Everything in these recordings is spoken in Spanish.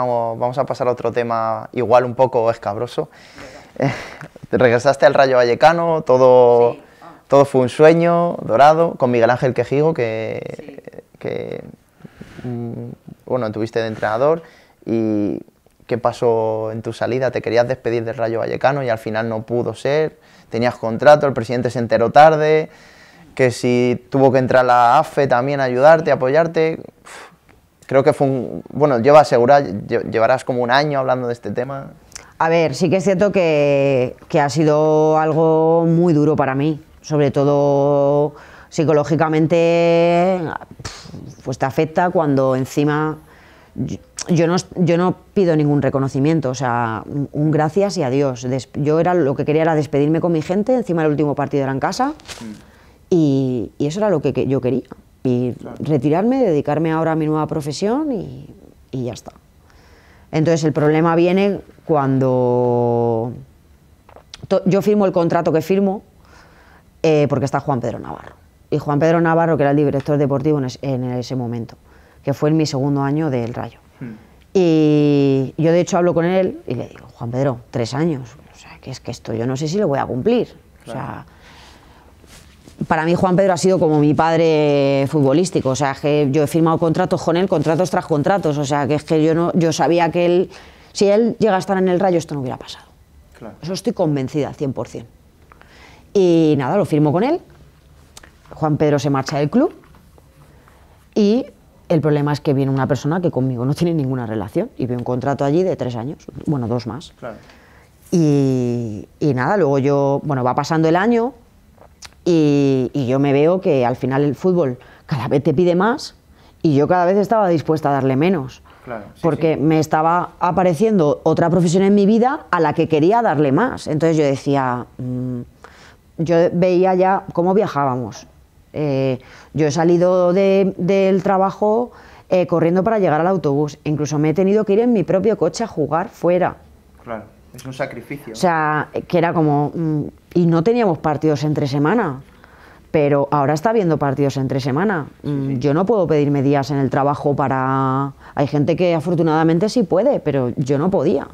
Vamos a pasar a otro tema igual un poco escabroso. Eh, regresaste al Rayo Vallecano, todo, todo fue un sueño dorado, con Miguel Ángel Quejigo, que, mm, bueno, tuviste de entrenador. ¿Y qué pasó en tu salida? ¿Te querías despedir del Rayo Vallecano y al final no pudo ser? ¿Tenías contrato? ¿El presidente se enteró tarde? ¿Que si tuvo que entrar la AFE también a ayudarte, a apoyarte? creo que fue un... Bueno, lleva segura, llevarás como un año hablando de este tema. A ver, sí que es cierto que, ha sido algo muy duro para mí, sobre todo psicológicamente, pues te afecta cuando encima... Yo, no, yo no pido ningún reconocimiento, o sea, un gracias y adiós. yo era lo que quería era despedirme con mi gente, encima el último partido era en casa, mm. y, eso era lo que yo quería y retirarme, dedicarme ahora a mi nueva profesión y, ya está. Entonces el problema viene cuando yo firmo el contrato que firmo eh, porque está Juan Pedro Navarro. Y Juan Pedro Navarro, que era el director deportivo en, ese momento, que fue en mi segundo año del Rayo. Hmm. Y yo de hecho hablo con él y le digo, Juan Pedro, tres años, o sea, que es que esto yo no sé si lo voy a cumplir. O para mí Juan Pedro ha sido como mi padre futbolístico, o sea, que yo he firmado contratos con él, contratos tras contratos, o sea, que es que yo no yo sabía que él si él llega a estar en el Rayo esto no hubiera pasado. Claro. Eso estoy convencida 100%. Y nada, lo firmo con él. Juan Pedro se marcha del club y el problema es que viene una persona que conmigo no tiene ninguna relación y ve un contrato allí de tres años, bueno, dos más. Claro. Y, y nada, luego yo, bueno, va pasando el año, y, yo me veo que al final el fútbol cada vez te pide más y yo cada vez estaba dispuesta a darle menos. Claro, porque me estaba apareciendo otra profesión en mi vida a la que quería darle más. Entonces yo decía, mm, yo veía ya cómo viajábamos. Eh, yo he salido del trabajo eh, corriendo para llegar al autobús. Incluso me he tenido que ir en mi propio coche a jugar fuera. Claro, es un sacrificio. O sea, que era como, mm, y no teníamos partidos entre semana. Pero ahora está habiendo partidos entre semana. Mm, yo no puedo pedirme días en el trabajo para... Hay gente que afortunadamente sí puede, pero yo no podía.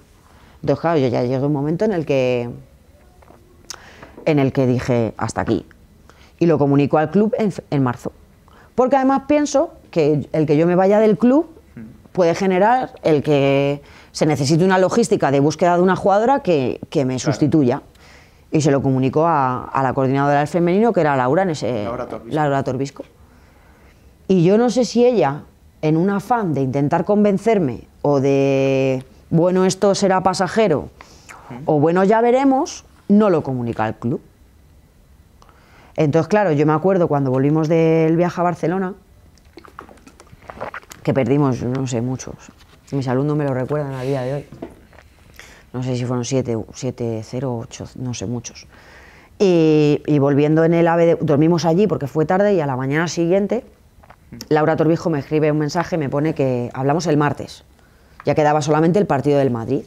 Entonces, claro, yo ya llegué a un momento en el que... En el que dije, hasta aquí. Y lo comunico al club en, marzo. Porque además pienso que el que yo me vaya del club puede generar el que se necesite una logística de búsqueda de una jugadora que, me sustituya y se lo comunicó a, la coordinadora del femenino, que era Laura, en ese, Laura Torbisco. Laura Y yo no sé si ella, en un afán de intentar convencerme o de, bueno, esto será pasajero, o bueno, ya veremos, no lo comunica al club. Entonces, claro, yo me acuerdo cuando volvimos del viaje a Barcelona, que perdimos, no sé, muchos. Mis alumnos me lo recuerdan a día de hoy no sé si fueron siete, 0, 8, no sé, muchos. Y, volviendo en el AVE, dormimos allí porque fue tarde y a la mañana siguiente Laura Torbijo me escribe un mensaje, me pone que hablamos el martes, ya quedaba solamente el partido del Madrid.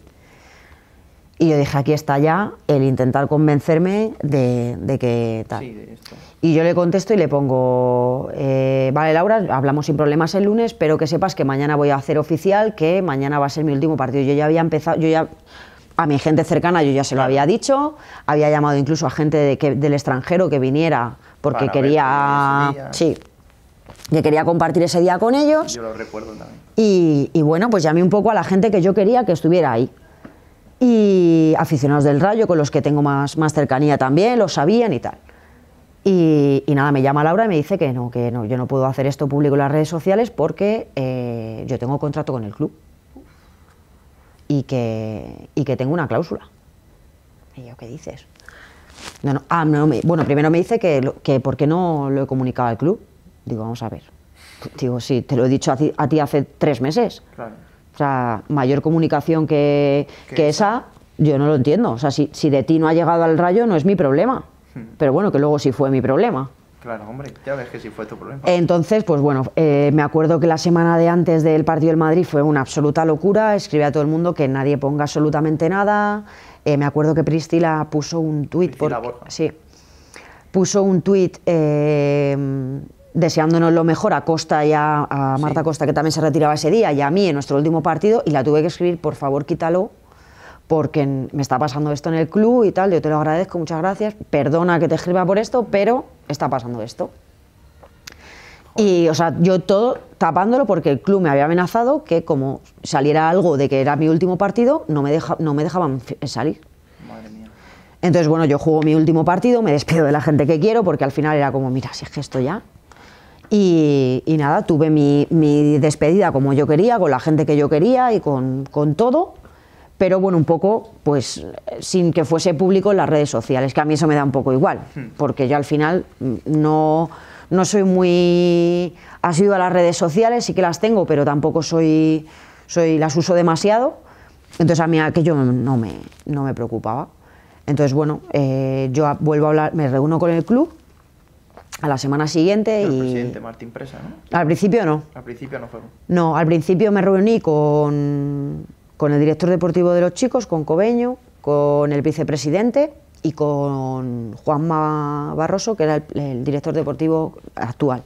Y yo dije, aquí está ya el intentar convencerme de, que tal. Y yo le contesto y le pongo, eh, vale Laura, hablamos sin problemas el lunes, pero que sepas que mañana voy a hacer oficial, que mañana va a ser mi último partido. Yo ya había empezado, yo ya a mi gente cercana yo ya se lo había dicho, había llamado incluso a gente del extranjero que viniera porque quería... que quería compartir ese día con ellos. Yo lo recuerdo también. Y, bueno, pues llamé un poco a la gente que yo quería que estuviera ahí. Y aficionados del rayo, con los que tengo más, más cercanía también, lo sabían y tal. Y, nada, me llama Laura y me dice que no, que no, yo no puedo hacer esto público en las redes sociales porque eh, yo tengo contrato con el club y que, y que tengo una cláusula. Y yo, ¿qué dices? Ah, bueno, primero me dice que, que por qué no lo he comunicado al club. Digo, vamos a ver. Digo, sí, te lo he dicho a ti, hace tres meses. Claro. O sea, mayor comunicación que, esa, yo no lo entiendo. O sea, si, de ti no ha llegado al rayo, no es mi problema. Hmm. Pero bueno, que luego sí fue mi problema. Claro, hombre, ya ves que sí fue tu problema. Entonces, pues bueno, eh, me acuerdo que la semana de antes del partido del Madrid fue una absoluta locura, escribí a todo el mundo que nadie ponga absolutamente nada, eh, me acuerdo que Pristila puso un tuit, sí, puso un tuit eh, deseándonos lo mejor a Costa y a, Marta Costa, que también se retiraba ese día, y a mí en nuestro último partido, y la tuve que escribir, por favor, quítalo, porque me está pasando esto en el club y tal, yo te lo agradezco, muchas gracias, perdona que te escriba por esto, pero está pasando esto. Y, o sea, yo todo tapándolo porque el club me había amenazado que como saliera algo de que era mi último partido, no me, deja, no me dejaban eh, salir. Entonces, bueno, yo juego mi último partido, me despido de la gente que quiero porque al final era como, mira, si es que esto ya... Y, nada, tuve mi, despedida como yo quería, con la gente que yo quería y con todo pero bueno, un poco, pues sin que fuese público en las redes sociales, que a mí eso me da un poco igual, hmm. porque yo al final mm, no, no soy muy asiduo a las redes sociales, sí que las tengo, pero tampoco soy, soy las uso demasiado, entonces a mí aquello no me, no me preocupaba. Entonces, bueno, eh, yo vuelvo a hablar, me reúno con el club a la semana siguiente el presidente Martín Presa, ¿no? Al principio no. Al principio no fueron. No, al principio me reuní con con el director deportivo de los chicos, con Cobeño, con el vicepresidente y con Juanma Barroso, que era el, director deportivo actual.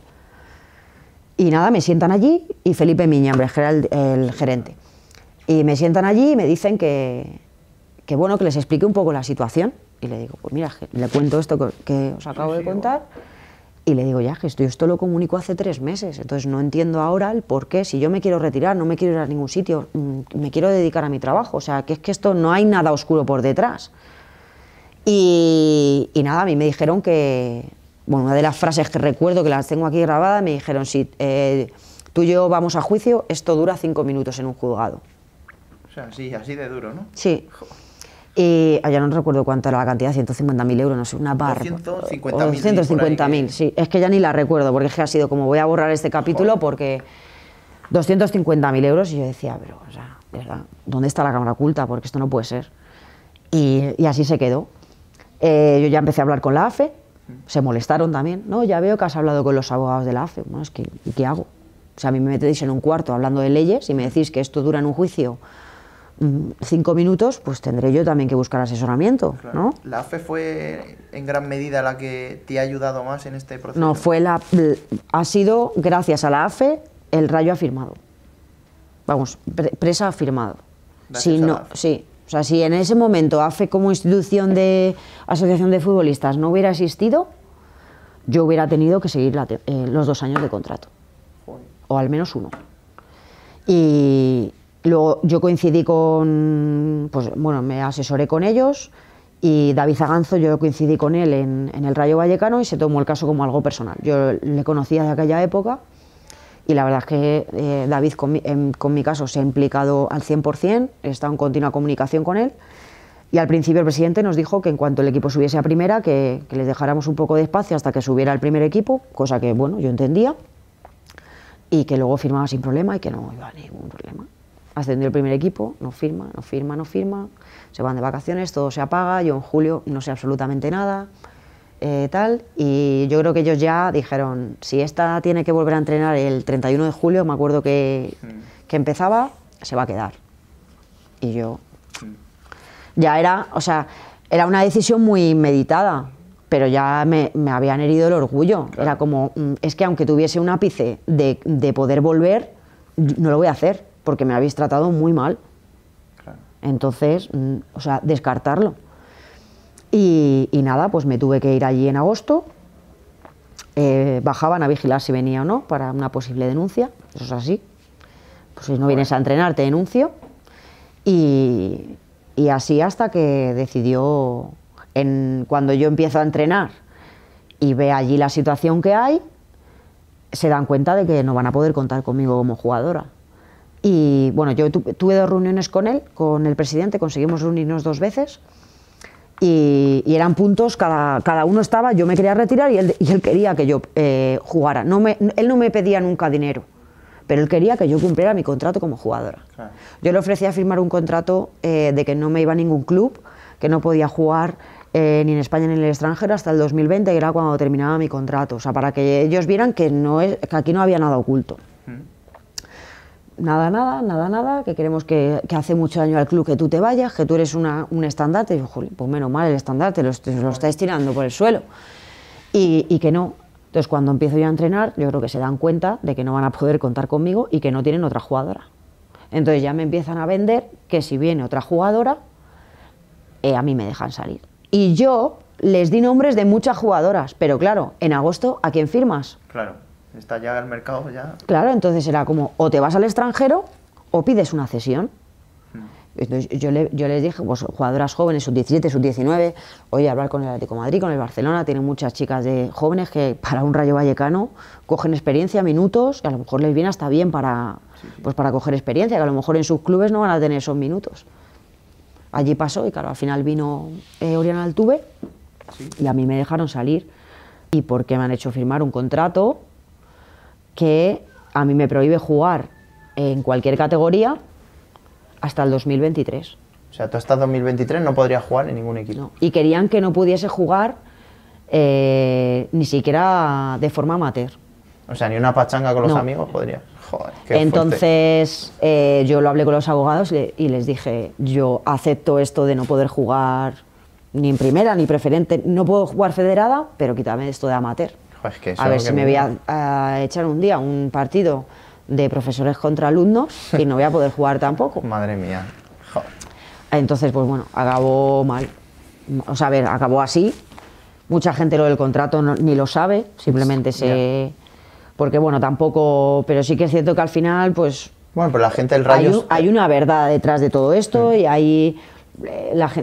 Y nada, me sientan allí y Felipe miñambre que era el, gerente. Y me sientan allí y me dicen que, que, bueno, que les explique un poco la situación. Y le digo, pues mira, le cuento esto que, que os acabo de contar. Y le digo, ya, que esto, esto lo comunico hace tres meses, entonces no entiendo ahora el por qué, si yo me quiero retirar, no me quiero ir a ningún sitio, mm, me quiero dedicar a mi trabajo, o sea, que es que esto no hay nada oscuro por detrás. Y, nada, a mí me dijeron que, bueno, una de las frases que recuerdo, que las tengo aquí grabadas, me dijeron, si eh, tú y yo vamos a juicio, esto dura cinco minutos en un juzgado. O sea, así, de duro, ¿no? Sí. Eh, ah, ya no recuerdo cuánto era la cantidad, 150.000 euros, no sé, una barra. 250.000. sí. Es que ya ni la recuerdo, porque es que ha sido como voy a borrar este capítulo porque 250.000 euros y yo decía, pero, o sea, ¿verdad? ¿dónde está la cámara oculta? Porque esto no puede ser. Y, así se quedó. Eh, yo ya empecé a hablar con la AFE, se molestaron también. No, ya veo que has hablado con los abogados de la AFE. Bueno, es que, ¿y qué hago? O sea, a mí me metéis en un cuarto hablando de leyes y me decís que esto dura en un juicio cinco minutos, pues tendré yo también que buscar asesoramiento. ¿no? ¿La AFE fue en gran medida la que te ha ayudado más en este proceso? No, fue la, ha sido, gracias a la AFE, el rayo ha firmado. Vamos, presa ha firmado. Si e. sí, o sea, si en ese momento AFE como institución de asociación de futbolistas no hubiera existido, yo hubiera tenido que seguir eh, los dos años de contrato. O al menos uno. Y, Luego yo coincidí con, pues bueno, me asesoré con ellos y David Aganzo yo coincidí con él en, el Rayo Vallecano y se tomó el caso como algo personal. Yo le conocía de aquella época y la verdad es que eh, David con mi, caso se ha implicado al 100%, he estado en continua comunicación con él y al principio el presidente nos dijo que en cuanto el equipo subiese a primera que, que les dejáramos un poco de espacio hasta que subiera el primer equipo, cosa que bueno, yo entendía y que luego firmaba sin problema y que no iba a ningún problema ascendió el primer equipo, no firma, no firma, no firma, se van de vacaciones, todo se apaga, yo en julio no sé absolutamente nada, eh, tal, y yo creo que ellos ya dijeron, si esta tiene que volver a entrenar el 31 de julio, me acuerdo hmm. que, empezaba, se va a quedar. Y yo, hmm. ya era, o sea, era una decisión muy meditada, pero ya me, habían herido el orgullo, era como, mm, es que aunque tuviese un ápice de poder volver, no lo voy a hacer porque me habéis tratado muy mal. Entonces, mm, o sea, descartarlo. Y, nada, pues me tuve que ir allí en agosto. Eh, bajaban a vigilar si venía o no para una posible denuncia. Eso es así. Pues si no vienes a entrenar, te denuncio. Y, así hasta que decidió, cuando yo empiezo a entrenar y ve allí la situación que hay, se dan cuenta de que no van a poder contar conmigo como jugadora. Y bueno, yo tuve dos reuniones con él, con el presidente, conseguimos reunirnos dos veces. Y, eran puntos, cada, cada, uno estaba, yo me quería retirar y él, quería que yo eh, jugara. No él no me pedía nunca dinero, pero él quería que yo cumpliera mi contrato como jugadora. Yo le ofrecía firmar un contrato eh, de que no me iba a ningún club, que no podía jugar eh, ni en España ni en el extranjero hasta el 2020, que era cuando terminaba mi contrato, o sea, para que ellos vieran que, no que aquí no había nada oculto nada, nada, nada, nada, que queremos que, hace mucho daño al club que tú te vayas, que tú eres un estandarte. Y yo, pues menos mal el estandarte, lo, lo estáis tirando por el suelo. Y, que no. Entonces, cuando empiezo yo a entrenar, yo creo que se dan cuenta de que no van a poder contar conmigo y que no tienen otra jugadora. Entonces ya me empiezan a vender que si viene otra jugadora, eh, a mí me dejan salir. Y yo les di nombres de muchas jugadoras, pero claro, en agosto, ¿a quién firmas? Claro. Está ya el mercado ya. Claro, entonces era como o te vas al extranjero o pides una cesión. Mm. yo, les dije, pues jugadoras jóvenes, sub 17, sub 19, oye, hablar con el Atlético de Madrid, con el Barcelona, tienen muchas chicas de jóvenes que para un Rayo Vallecano cogen experiencia, minutos, que a lo mejor les viene hasta bien para, Pues para coger experiencia, que a lo mejor en sus clubes no van a tener esos minutos. Allí pasó y claro, al final vino eh, Oriana Altuve y a mí me dejaron salir y porque me han hecho firmar un contrato que a mí me prohíbe jugar en cualquier categoría hasta el 2023. O sea, tú hasta 2023 no podría jugar en ningún equipo. Y querían que no pudiese jugar eh, ni siquiera de forma amateur. O sea, ni una pachanga con los amigos podría. Entonces eh, yo lo hablé con los abogados y les dije, yo acepto esto de no poder jugar ni en primera ni preferente, no puedo jugar federada, pero quítame esto de amateur. Pues a ver si me voy a, echar un día un partido de profesores contra alumnos y no voy a poder jugar tampoco. Madre mía. Entonces, pues bueno, acabó mal. O sea, a ver, acabó así. Mucha gente lo del contrato ni lo sabe, simplemente se... Porque bueno, tampoco... Pero sí que es cierto que al final, pues... Bueno, pero la gente del Rayo... Hay, una verdad detrás de todo esto y hay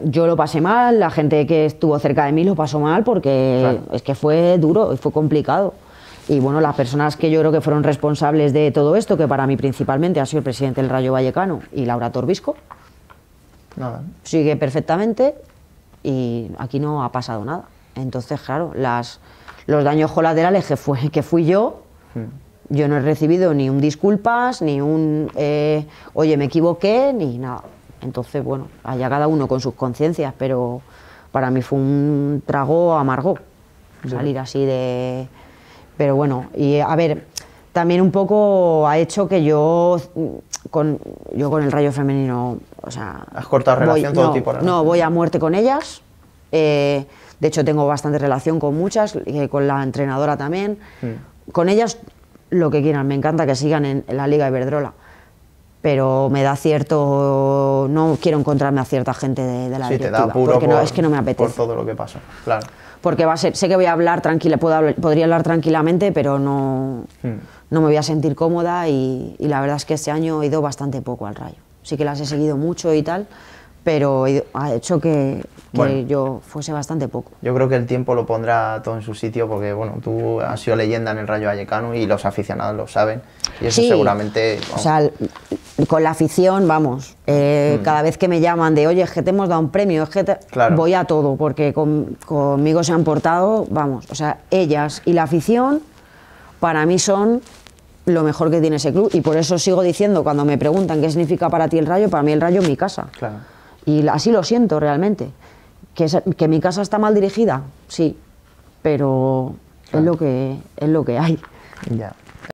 yo lo pasé mal, la gente que estuvo cerca de mí lo pasó mal porque es que fue duro, y fue complicado. Y bueno, las personas que yo creo que fueron responsables de todo esto, que para mí principalmente ha sido el presidente del Rayo Vallecano y Laura Torbisco, sigue perfectamente y aquí no ha pasado nada. Entonces, claro, los daños colaterales que, fue, que fui yo, hmm. yo no he recibido ni un disculpas, ni un, eh, oye, me equivoqué, ni nada. Entonces, bueno, allá cada uno con sus conciencias, pero para mí fue un trago amargo salir así de... Pero bueno, y a ver, también un poco ha hecho que yo mm, con, yo con el rayo femenino, Has cortado relación todo no, tipo. No, voy a muerte con ellas. Eh, de hecho, tengo bastante relación con muchas, eh, con la entrenadora también. Mm. Con ellas, lo que quieran. Me encanta que sigan en, en la Liga Iberdrola pero me da cierto. No quiero encontrarme a cierta gente de, la directiva, porque es que no me apetece. Por todo lo que pasa, claro. Porque va a ser, sé que voy a hablar tranquila, podría hablar tranquilamente, pero no, hmm. no me voy a sentir cómoda y, y, la verdad es que este año he ido bastante poco al rayo. Sí que las he seguido mucho y tal, pero ha hecho que, yo fuese bastante poco. Yo creo que el tiempo lo pondrá todo en su sitio porque, bueno, tú has sido leyenda en el Rayo Vallecano y los aficionados lo saben. Y eso seguramente... O sea, con la afición, vamos, eh, mm. cada vez que me llaman de, oye, es que te hemos dado un premio, es que te... voy a todo porque conmigo se han portado, vamos, o sea, ellas y la afición para mí son lo mejor que tiene ese club y por eso sigo diciendo cuando me preguntan qué significa para ti el Rayo, para mí el Rayo es mi casa. Claro. Y así lo siento realmente. Que, que mi casa está mal dirigida, sí, pero es, lo que, es lo que hay. Ya.